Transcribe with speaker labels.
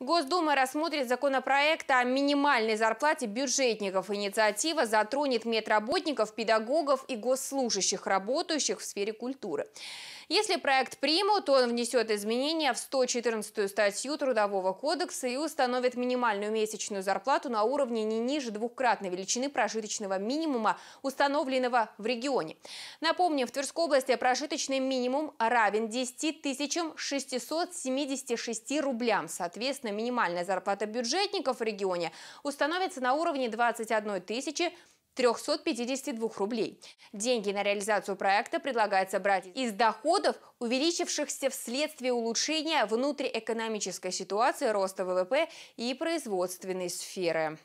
Speaker 1: Госдума рассмотрит законопроект о минимальной зарплате бюджетников. Инициатива затронет медработников, педагогов и госслужащих, работающих в сфере культуры. Если проект примут, то он внесет изменения в 114 статью Трудового кодекса и установит минимальную месячную зарплату на уровне не ниже двукратной величины прожиточного минимума, установленного в регионе. Напомню, в Тверской области прожиточный минимум равен 10 676 рублям, соответственно, Соответственно, минимальная зарплата бюджетников в регионе установится на уровне 21 тысячи 352 рублей. Деньги на реализацию проекта предлагается брать из доходов, увеличившихся вследствие улучшения внутриэкономической ситуации, роста ВВП и производственной сферы.